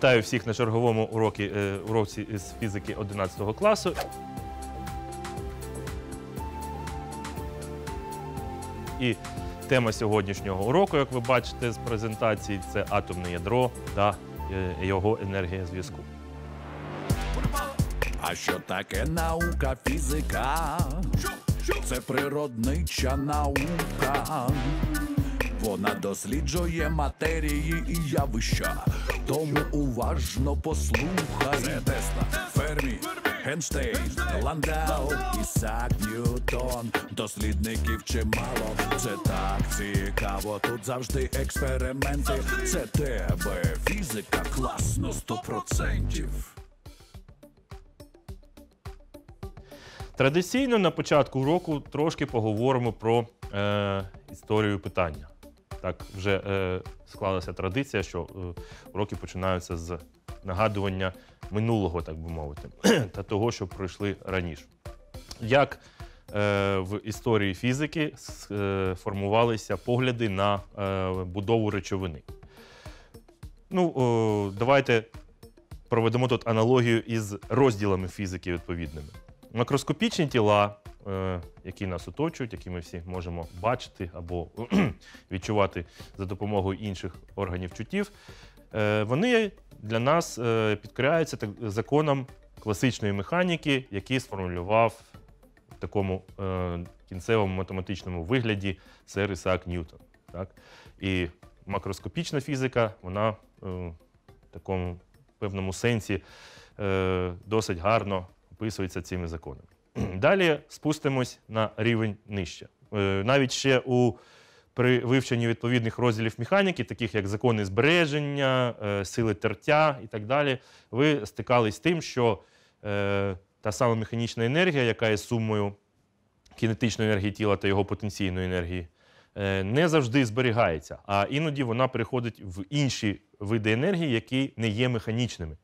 Вітаю всіх на черговому уроці, е, уроці з фізики 11 класу. І тема сьогоднішнього уроку, як ви бачите з презентації, це атомне ядро та е, його енергія зв'язку. А що таке наука фізика? Це природнича наука. Вона досліджує матерії і явища. Тому уважно послухай Це Тесла, Фермі, Генштейн, Ландау, Ісак Ньютон. Дослідників чимало. Це так цікаво. Тут завжди експерименти. Це тебе фізика класно сто процентів. Традиційно на початку року трошки поговоримо про е, історію питання. Так вже е, склалася традиція, що е, уроки починаються з нагадування минулого, так би мовити, та того, що пройшли раніше. Як е, в історії фізики е, формувалися погляди на е, будову речовини? Ну, о, давайте проведемо тут аналогію із розділами фізики відповідними. Макроскопічні тіла, Е, які нас оточують, які ми всі можемо бачити або відчувати за допомогою інших органів чуттів, е, вони для нас е, підкоряються законом класичної механіки, який сформулював в такому кінцевому математичному вигляді сер Ісаак Ньютон. Так? І макроскопічна фізика, вона в такому певному сенсі досить гарно описується цими законами. Далі спустимось на рівень нижче. Е, навіть ще у при вивченні відповідних розділів механіки, таких як закони збереження, е, сили тертя і так далі, ви стикались з тим, що е, та сама механічна енергія, яка є сумою кінетичної енергії тіла та його потенційної енергії, не завжди зберігається, а іноді вона переходить в інші види енергії, які не є механічними.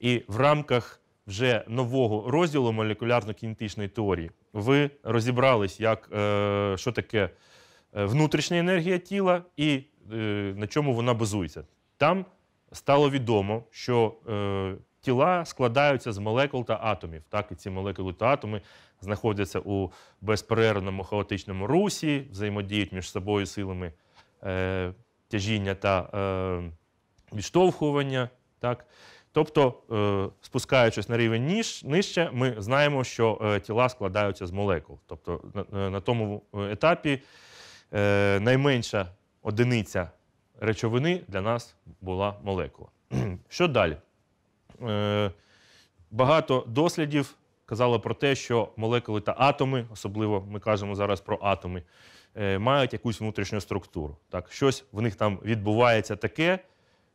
І в рамках вже нового розділу молекулярно-кінетичної теорії. Ви розібрались, як, е, що таке е, внутрішня енергія тіла і е, на чому вона базується. Там стало відомо, що е, тіла складаються з молекул та атомів. Так, І ці молекули та атоми знаходяться у безперервному хаотичному русі, взаємодіють між собою силами е, тяжіння та е, відштовхування. Так? Тобто, е, спускаючись на рівень нижче, ми знаємо, що е, тіла складаються з молекул. Тобто на е, тому етапі найменша одиниця речовини для нас була молекула. Що далі? Багато дослідів казало про те, що молекули та атоми, особливо ми кажемо зараз про атоми, мають якусь внутрішню структуру. Так, Щось в них там відбувається таке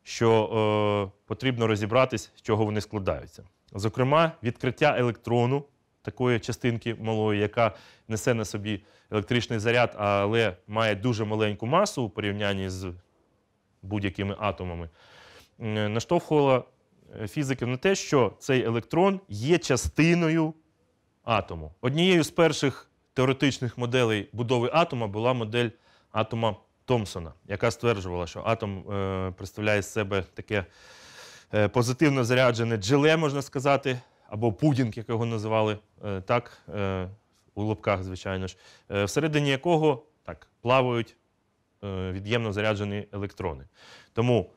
що е, потрібно розібратись, з чого вони складаються. Зокрема, відкриття електрону, такої частинки малої, яка несе на собі електричний заряд, але має дуже маленьку масу у порівнянні з будь-якими атомами, е, наштовхувала е, фізиків на те, що цей електрон є частиною атому. Однією з перших теоретичних моделей будови атома була модель атома Томпсона, яка стверджувала, що атом е, представляє з себе таке е, позитивно заряджене джеле, можна сказати, або пудінг, як його називали е, так, у лобках, звичайно ж, всередині якого так, плавають від'ємно заряджені електрони. Тому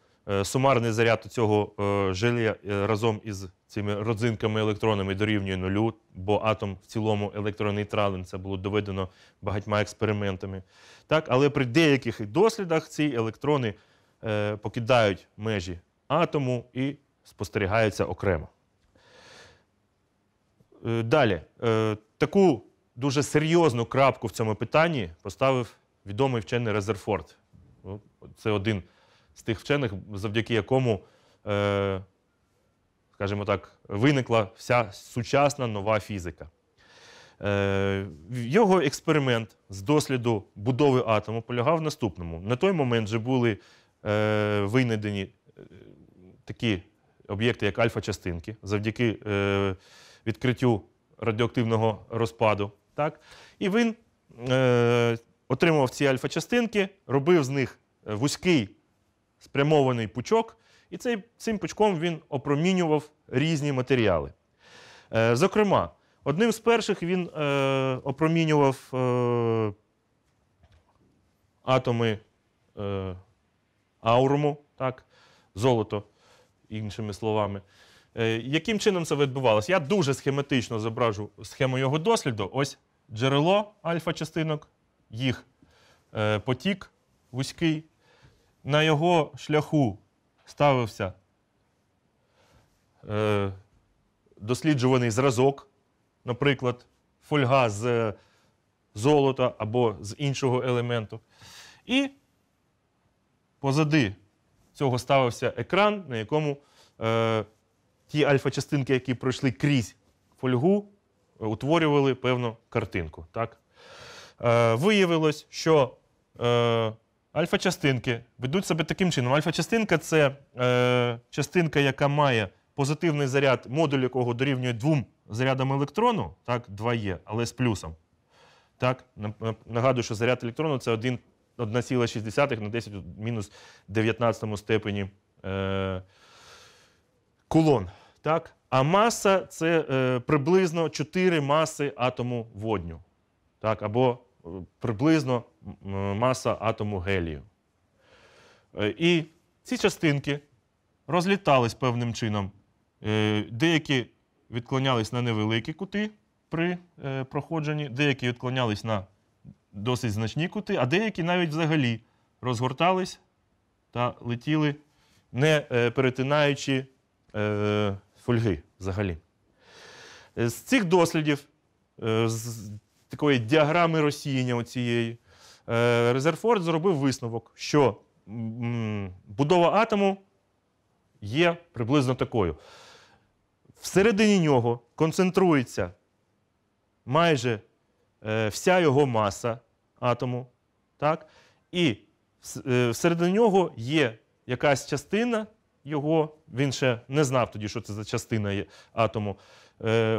сумарний заряд у цього жиля разом із цими родзинками електронами дорівнює нулю, бо атом в цілому електронейтрален. Це було доведено багатьма експериментами. Так, Але при деяких дослідах ці електрони е, покидають межі атому і спостерігаються окремо. Е, далі. Е, таку дуже серйозну крапку в цьому питанні поставив відомий вчений Резерфорд. Ну, це один з тих вчених, завдяки якому. Е, скажімо так, виникла вся сучасна нова фізика. Е, його експеримент з досліду будови атому полягав в наступному. На той момент вже були е, винайдені е, такі об'єкти, як альфа-частинки, завдяки відкриттю радіоактивного розпаду. Так? І він отримував ці альфа-частинки, робив з них вузький спрямований пучок і цей, цим пучком він опромінював різні матеріали. Е, Зокрема, одним з перших він е, опромінював е, атоми е, ауруму, так, золото, іншими словами. Е, яким чином це відбувалося? Я дуже схематично зображу схему його досліду. Ось джерело альфа-частинок, їх е, потік вузький. На його шляху ставився е, досліджуваний зразок, наприклад, фольга з золота або з іншого елементу. І позади цього ставився екран, на якому е, ті альфа-частинки, які пройшли крізь фольгу, утворювали певну картинку. Так? Е, Виявилось, що е, Альфа-частинки ведуть себе таким чином. Альфа-частинка це е, частинка, яка має позитивний заряд, модуль якого дорівнює двом зарядам електрону, так, 2 є, але з плюсом. Так, Нагадую, що заряд електрону це 1,6 на 10 мінус 19 степені е, кулон. Так? А маса це е, приблизно 4 маси атому водню. Так, або приблизно маса атому гелію. Е, і ці частинки розлітались певним чином. Е, деякі відклонялись на невеликі кути при е, проходженні, деякі відклонялись на досить значні кути, а деякі навіть взагалі розгортались та летіли, не перетинаючи фольги взагалі. З цих дослідів такої діаграми розсіяння цієї, е, Резерфорд зробив висновок, що будова атому є приблизно такою. Всередині нього концентрується майже е, вся його маса атому. так? І е, всередині нього є якась частина його, він ще не знав тоді, що це за частина атому,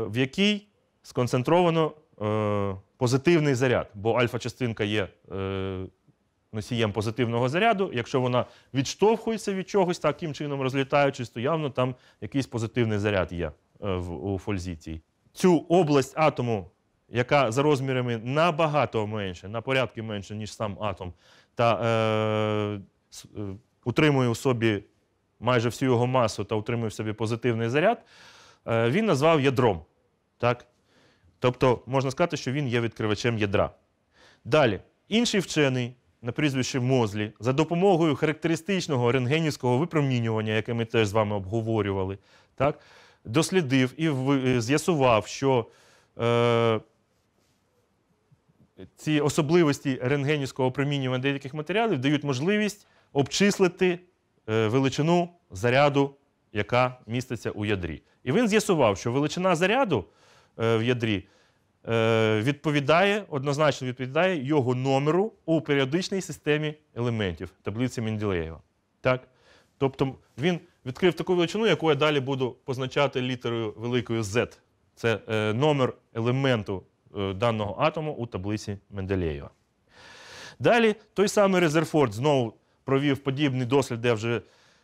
в якій сконцентровано Е, позитивний заряд, бо альфа-частинка є е, носієм позитивного заряду. Якщо вона відштовхується від чогось, таким чином розлітаючись, то явно там якийсь позитивний заряд є е, в, у фользі Цю область атому, яка за розмірами набагато менше, на порядки менше, ніж сам атом, та е, утримує у собі майже всю його масу та утримує в собі позитивний заряд, е, він назвав ядром. Так? Тобто, можна сказати, що він є відкривачем ядра. Далі, інший вчений на прізвище Мозлі за допомогою характеристичного рентгенівського випромінювання, яке ми теж з вами обговорювали, так, дослідив і е, з'ясував, що е, ці особливості рентгенівського опромінювання деяких матеріалів дають можливість обчислити е, величину заряду, яка міститься у ядрі. І він з'ясував, що величина заряду. Е, в ядрі, е, відповідає, однозначно відповідає його номеру у періодичній системі елементів таблиці Менделєєва. Так? Тобто він відкрив таку величину, яку я далі буду позначати літерою великою Z. Це е, номер елементу даного атому у таблиці Менделєєва. Далі той самий Резерфорд знову провів подібний дослід, де вже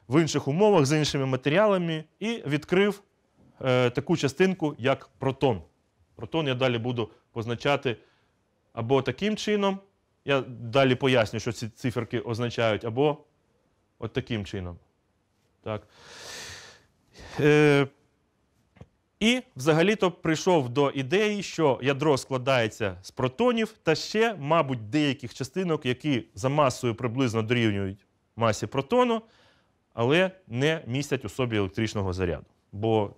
в інших умовах з іншими матеріалами і відкрив е, таку частинку, як протон. Протон я далі буду позначати або таким чином. Я далі поясню, що ці циферки означають, або от таким чином. Так. Е, І взагалі-то прийшов до ідеї, що ядро складається з протонів та ще, мабуть, деяких частинок, які за масою приблизно дорівнюють масі протону, але не містять у собі електричного заряду. Бо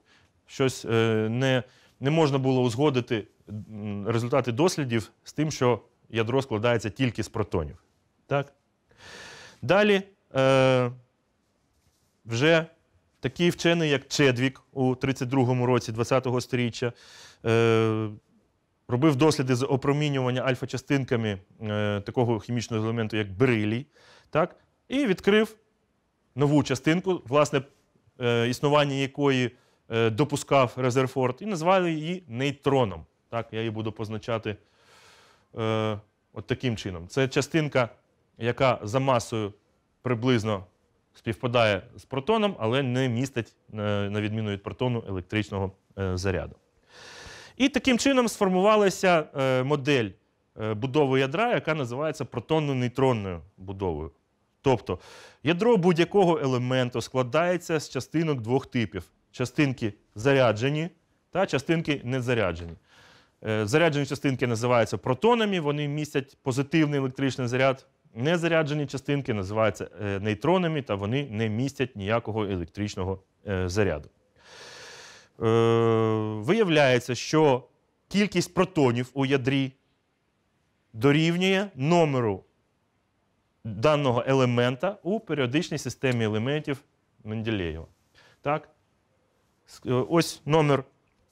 щось е, не не можна було узгодити результати дослідів з тим, що ядро складається тільки з протонів. Так? Далі е, вже такий вчений, як Чедвік у 32-му році 20-го сторіччя, е, робив досліди з опромінювання альфа-частинками е, такого хімічного елементу, як берилій, так? і відкрив нову частинку, власне, е, існування якої. Е, допускав Резерфорд, і назвали її нейтроном. Так, Я її буду позначати е, от таким чином. Це частинка, яка за масою приблизно співпадає з протоном, але не містить, е, на відміну від протону, електричного е, заряду. І таким чином сформувалася модель будови ядра, яка називається протонно-нейтронною будовою. Тобто ядро будь-якого елементу складається з частинок двох типів частинки заряджені та частинки не заряджені. Е, заряджені частинки називаються протонами, вони містять позитивний електричний заряд. Незаряджені частинки називаються е, нейтронами, та вони не містять ніякого електричного е, заряду. Виявляється, що кількість протонів у ядрі дорівнює номеру даного елемента у періодичній системі елементів Менделєєва. Так? Е, ось номер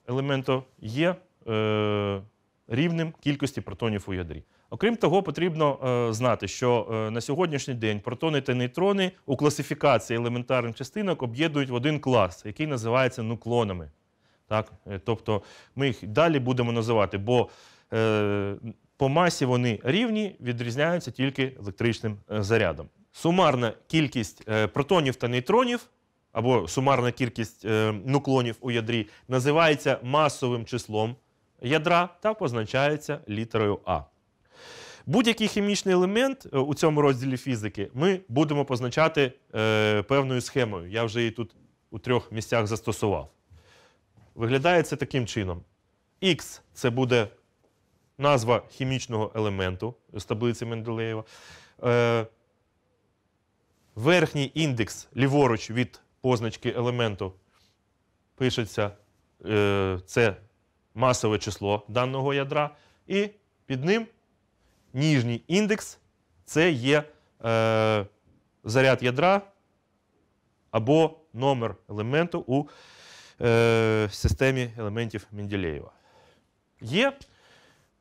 елементу є е, рівним кількості протонів у ядрі. Окрім того, потрібно е, знати, що на сьогоднішній день протони та нейтрони у класифікації елементарних частинок об'єднують в один клас, який називається нуклонами. Так? Тобто ми їх далі будемо називати, бо по масі вони рівні, відрізняються тільки електричним зарядом. Сумарна кількість протонів та нейтронів або сумарна кількість е, нуклонів у ядрі називається масовим числом ядра та позначається літерою А. Будь-який хімічний елемент е, у цьому розділі фізики ми будемо позначати е, певною схемою. Я вже її тут у трьох місцях застосував. Виглядає це таким чином. Х це буде назва хімічного елементу з таблиці Менделеєва. верхній індекс ліворуч від позначки елементу пишеться е, це масове число даного ядра, і під ним ніжній індекс це є е, заряд ядра або номер елементу у е, системі елементів Менделєєва. Є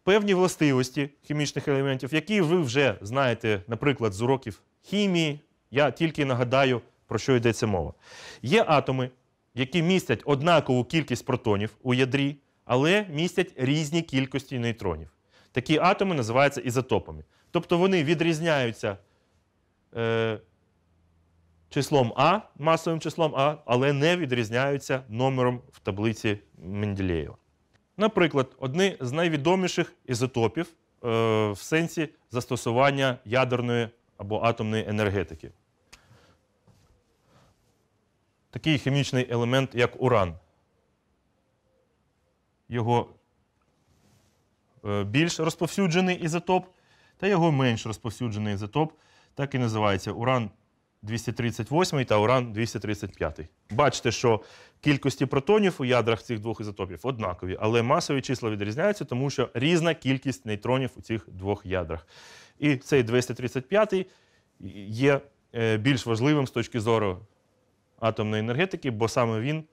певні властивості хімічних елементів, які ви вже знаєте, наприклад, з уроків хімії. Я тільки нагадаю. Про що йдеться мова? Є атоми, які містять однакову кількість протонів у ядрі, але містять різні кількості нейтронів. Такі атоми називаються ізотопами. Тобто вони відрізняються е, числом А, масовим числом А, але не відрізняються номером в таблиці Менделєєва. Наприклад, одні з найвідоміших ізотопів е, в сенсі застосування ядерної або атомної енергетики такий хімічний елемент, як уран. Його е, більш розповсюджений ізотоп та його менш розповсюджений ізотоп, так і називається уран 238 та уран 235. Бачите, що кількості протонів у ядрах цих двох ізотопів однакові, але масові числа відрізняються, тому що різна кількість нейтронів у цих двох ядрах. І цей 235 є е, більш важливим з точки зору атомної енергетики, бо саме він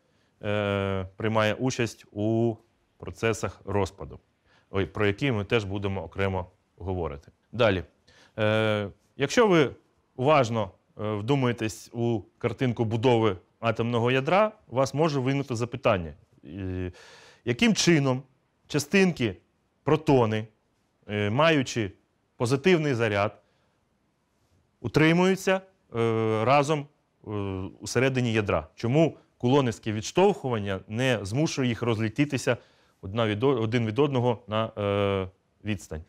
е, приймає участь у процесах розпаду, про які ми теж будемо окремо говорити. Далі, е, якщо ви уважно е, вдумаєтесь у картинку будови атомного ядра, у вас може виникнути запитання, яким чином частинки протони, е, маючи позитивний заряд, утримуються е, разом Е, у середині ядра. Чому кулонівське відштовхування не змушує їх розлітітися один від одного на е, відстань?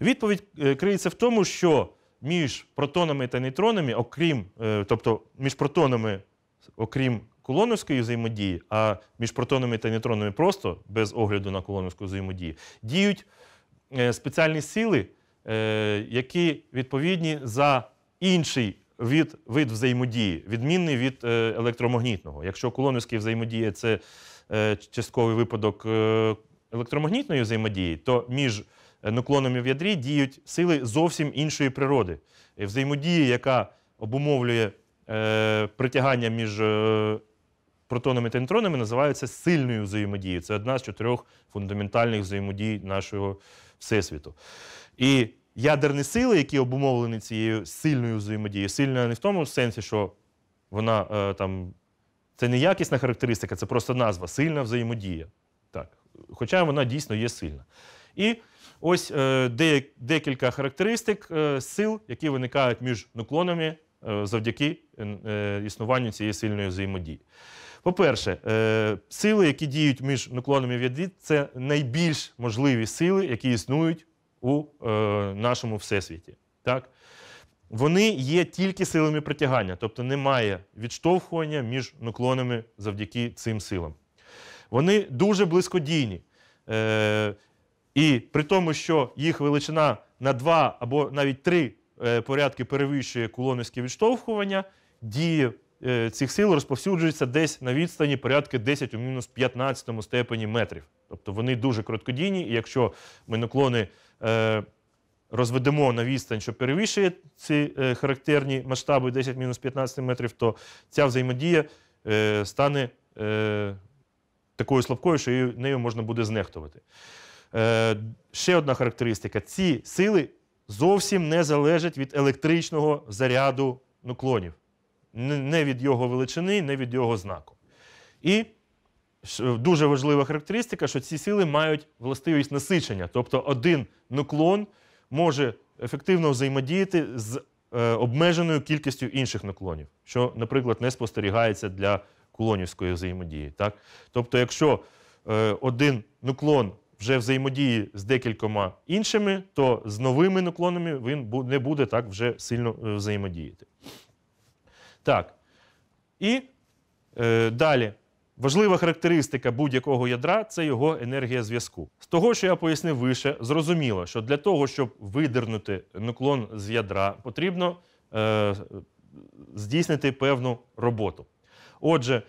Відповідь е, криється в тому, що між протонами та нейтронами, окрім, тобто між протонами, окрім Колоновської взаємодії, а між протонами та нейтронами просто без огляду на колоновську взаємодію, діють спеціальні сили, які відповідні за інший від, вид взаємодії, відмінний від е, електромагнітного. Якщо колоновський взаємодія це е, частковий випадок е, електромагнітної взаємодії, то між нуклонами в ядрі діють сили зовсім іншої природи. І Взаємодія, яка обумовлює притягання між протонами та нейтронами, називається сильною взаємодією. Це одна з чотирьох фундаментальних взаємодій нашого всесвіту. І ядерні сили, які обумовлені цією сильною взаємодією, сильною не в тому сенсі, що вона е, там. Це не якісна характеристика, це просто назва сильна взаємодія. Так. Хоча вона дійсно є сильна. І ось е, декілька характеристик е, сил, які виникають між нуклонами е, завдяки е, е, існуванню цієї сильної взаємодії. По-перше, е, сили, які діють між нуклонами від, це найбільш можливі сили, які існують у е, нашому всесвіті. Так? Вони є тільки силами притягання, тобто немає відштовхування між наклонами завдяки цим силам. Вони дуже близькодійні. Е, і при тому, що їх величина на два або навіть 3 е, порядки перевищує кулоновське відштовхування, дії е, цих сил розповсюджуються десь на відстані порядки 10 у мінус 15 степені метрів. Тобто вони дуже короткодійні, і якщо ми наклони Е, розведемо на відстань, що перевищує ці е, характерні масштаби 10-15 метрів, то ця взаємодія е, стане такою слабкою, що нею можна буде знехтувати. Ще одна характеристика: ці сили зовсім не залежать від електричного заряду нуклонів, не від його величини, не від його знаку. І Е, дуже важлива характеристика, що ці сили мають властивість насичення. Тобто один нуклон може ефективно взаємодіяти з е, обмеженою кількістю інших нуклонів, що, наприклад, не спостерігається для кулонівської взаємодії. Так? Тобто, якщо е, один нуклон вже взаємодії з декількома іншими, то з новими нуклонами він не буде так вже сильно взаємодіяти. Так. І е, далі. Важлива характеристика будь-якого ядра це його енергія зв'язку. З того, що я пояснив вище, зрозуміло, що для того, щоб видернути нуклон з ядра, потрібно е, здійснити певну роботу. Отже,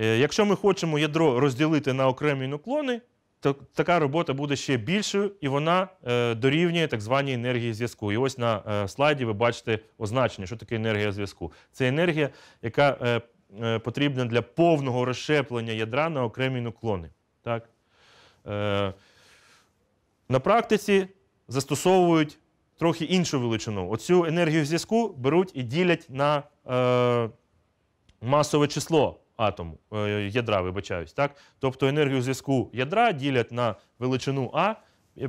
е, якщо ми хочемо ядро розділити на окремі нуклони, то така робота буде ще більшою, і вона е, дорівнює так званій енергії зв'язку. І ось на е, слайді ви бачите означення, що таке енергія зв'язку. Це енергія, яка е, Е, потрібна для повного розщеплення ядра на окремі нуклони. Так? Е, на практиці застосовують трохи іншу величину. Оцю енергію зв'язку беруть і ділять на е, масове число атому, ядра, вибачаюсь. Так? Тобто енергію зв'язку ядра ділять на величину А,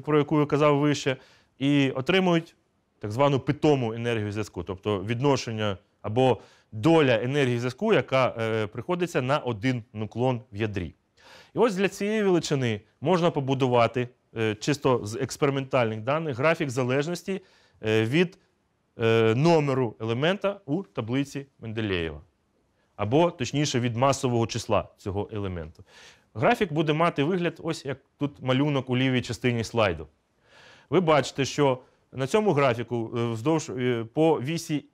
про яку я казав вище, і отримують так звану питому енергію зв'язку, тобто відношення або доля енергії зв'язку, яка е, приходиться на один нуклон в ядрі. І ось для цієї величини можна побудувати е, чисто з експериментальних даних графік залежності е, від е, номеру елемента у таблиці Менделєєва. Або, точніше, від масового числа цього елементу. Графік буде мати вигляд, ось як тут малюнок у лівій частині слайду. Ви бачите, що на цьому графіку е, вздовж е, по вісі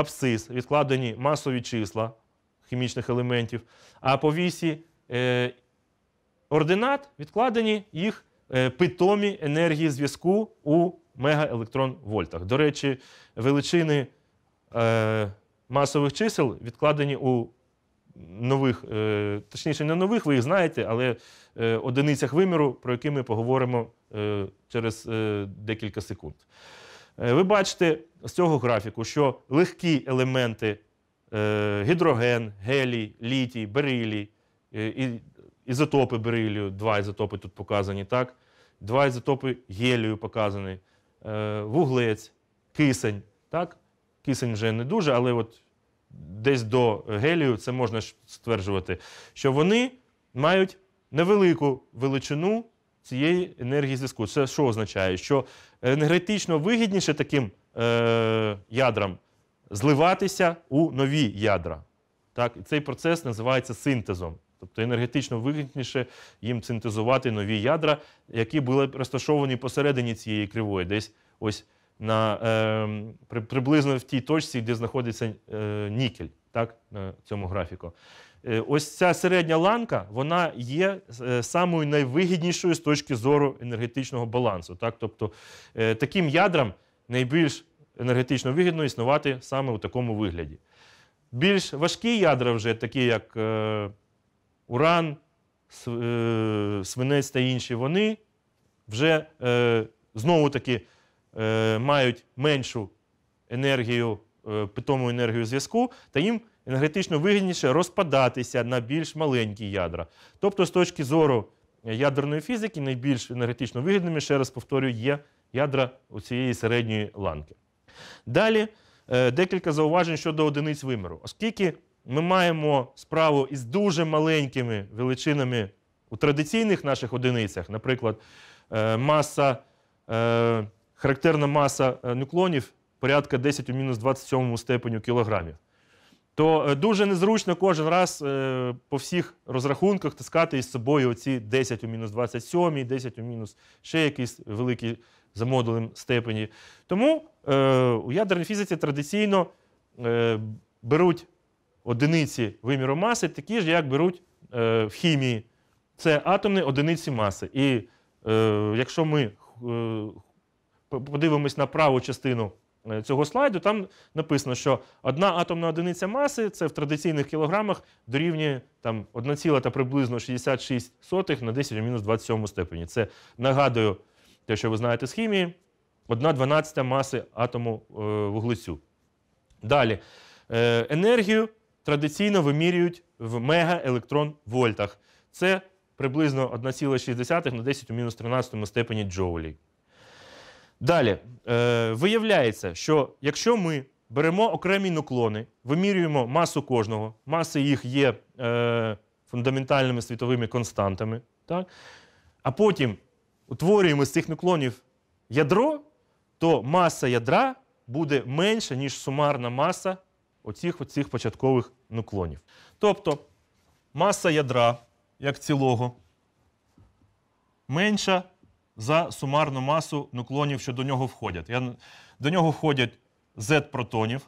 абсцис, відкладені масові числа хімічних елементів, а по вісі е, ординат відкладені їх е, питомі енергії зв'язку у мегаелектрон вольтах. До речі, величини е, масових чисел відкладені у нових, е, точніше, не нових, ви їх знаєте, але е, одиницях виміру, про які ми поговоримо е, через е, декілька секунд. Е, ви бачите з цього графіку, що легкі елементи е, гідроген, гелій, літій, берилій, е, ізотопи берилію, два ізотопи тут показані, так? два ізотопи гелію показані, вуглець, кисень. так? Кисень вже не дуже, але от десь до гелію це можна стверджувати, що вони мають невелику величину цієї енергії зв'язку. Це що означає? Що енергетично вигідніше таким е, ядрам зливатися у нові ядра. Так? І Цей процес називається синтезом. Тобто енергетично вигідніше їм синтезувати нові ядра, які були розташовані посередині цієї кривої, десь ось на, е, при, приблизно в тій точці, де знаходиться е, нікель так, на цьому графіку. Е, ось ця середня ланка вона є е, самою найвигіднішою з точки зору енергетичного балансу. Так? Тобто е, таким ядрам найбільш енергетично вигідно існувати саме у такому вигляді. Більш важкі ядра, вже, такі як уран, свинець та інші, вони вже знову таки мають меншу енергію, питому енергію зв'язку, та їм енергетично вигідніше розпадатися на більш маленькі ядра. Тобто, з точки зору ядерної фізики, найбільш енергетично вигідними, ще раз повторюю, є ядра у цієї середньої ланки. Далі е, декілька зауважень щодо одиниць виміру. Оскільки ми маємо справу із дуже маленькими величинами у традиційних наших одиницях, наприклад, е, маса, е, характерна маса нуклонів порядка 10 у мінус 27 степеню кілограмів то е, дуже незручно кожен раз е, по всіх розрахунках тискати із собою оці 10 у мінус 27, 10 у мінус ще якісь великі за модулем степені. Тому е, у ядерній фізиці традиційно беруть одиниці виміру маси, такі ж, як беруть в хімії. Це атомні одиниці маси. І якщо ми подивимось на праву частину. Е, цього слайду, там написано, що одна атомна одиниця маси це в традиційних кілограмах дорівнює там 1, та приблизно 66 сотих на 10 мінус 27 степені. Це нагадую те, що ви знаєте з хімії, 1 12 маси атому е, вуглецю. Далі е, енергію традиційно вимірюють в мегаелектрон вольтах. Це приблизно 1,6 на 10 у мінус 13 степені джоулі. Далі е, виявляється, що якщо ми беремо окремі нуклони, вимірюємо масу кожного, маси їх є е, фундаментальними світовими константами, так? а потім утворюємо з цих нуклонів ядро, то маса ядра буде менша, ніж сумарна маса оцих, оцих початкових нуклонів. Тобто маса ядра як цілого менша за сумарну масу нуклонів, що до нього входять. Я... До нього входять Z протонів.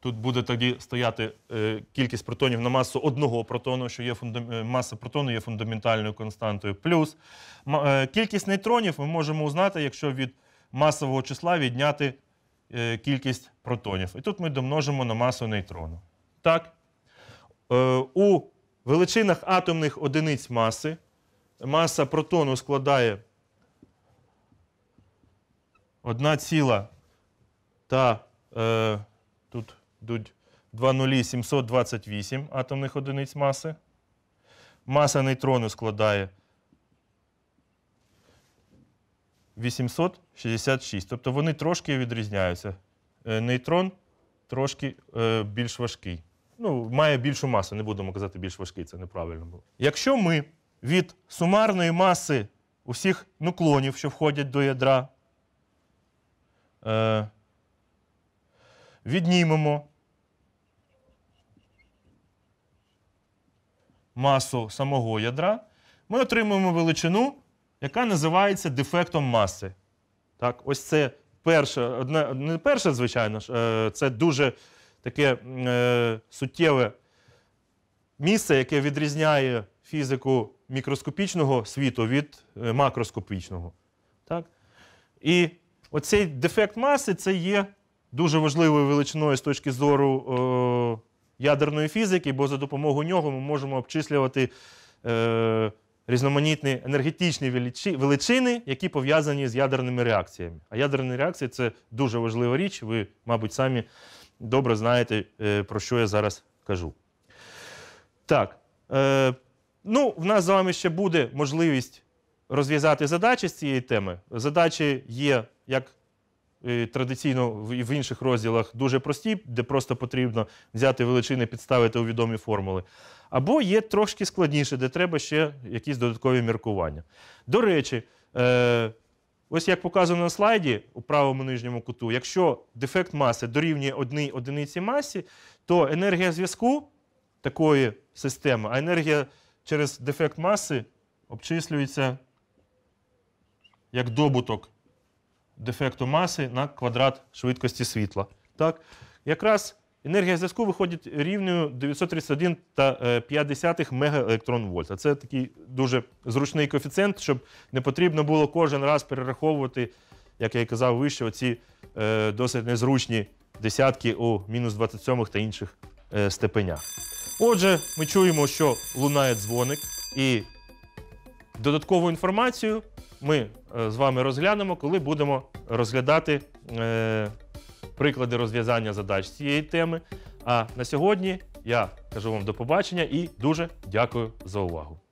Тут буде тоді стояти е, кількість протонів на масу одного протону, що є фундам... Е, маса протону є фундаментальною константою. Плюс е, кількість нейтронів ми можемо узнати, якщо від масового числа відняти е, кількість протонів. І тут ми домножимо на масу нейтрону. Так, е, у величинах атомних одиниць маси маса протону складає 1 ціла та е, тут йдуть атомних одиниць маси. Маса нейтрону складає 866. Тобто вони трошки відрізняються. Е, нейтрон трошки е, більш важкий. Ну, має більшу масу, не будемо казати більш важкий, це неправильно було. Якщо ми від сумарної маси усіх нуклонів, що входять до ядра, е, віднімемо масу самого ядра, ми отримуємо величину, яка називається дефектом маси. Так, Ось це перше, одне, не перше, звичайно, ж, е, це дуже таке е, суттєве місце, яке відрізняє фізику мікроскопічного світу від е, макроскопічного. Так? І оцей дефект маси це є дуже важливою величиною з точки зору е, ядерної фізики, бо за допомогою нього ми можемо обчислювати е, різноманітні енергетичні величини, які пов'язані з ядерними реакціями. А ядерні реакції це дуже важлива річ. Ви, мабуть, самі добре знаєте, е, про що я зараз кажу. Так. Е, Ну, в нас з вами ще буде можливість розв'язати задачі з цієї теми. Задачі є, як е, традиційно в інших розділах, дуже прості, де просто потрібно взяти величини, підставити у відомі формули. Або є трошки складніше, де треба ще якісь додаткові міркування. До речі, е, ось як показано на слайді у правому нижньому куту, якщо дефект маси дорівнює одній одиниці масі, то енергія зв'язку такої системи, а енергія через дефект маси обчислюється як добуток дефекту маси на квадрат швидкості світла. Так? Якраз енергія зв'язку виходить рівною 931,5 е, мегаелектронвольта. Це такий дуже зручний коефіцієнт, щоб не потрібно було кожен раз перераховувати, як я і казав вище, оці е, досить незручні десятки у мінус 27 та інших Е, степеня. Отже, ми чуємо, що лунає дзвоник, і додаткову інформацію ми е, з вами розглянемо, коли будемо розглядати е, приклади розв'язання задач цієї теми. А на сьогодні я кажу вам до побачення і дуже дякую за увагу.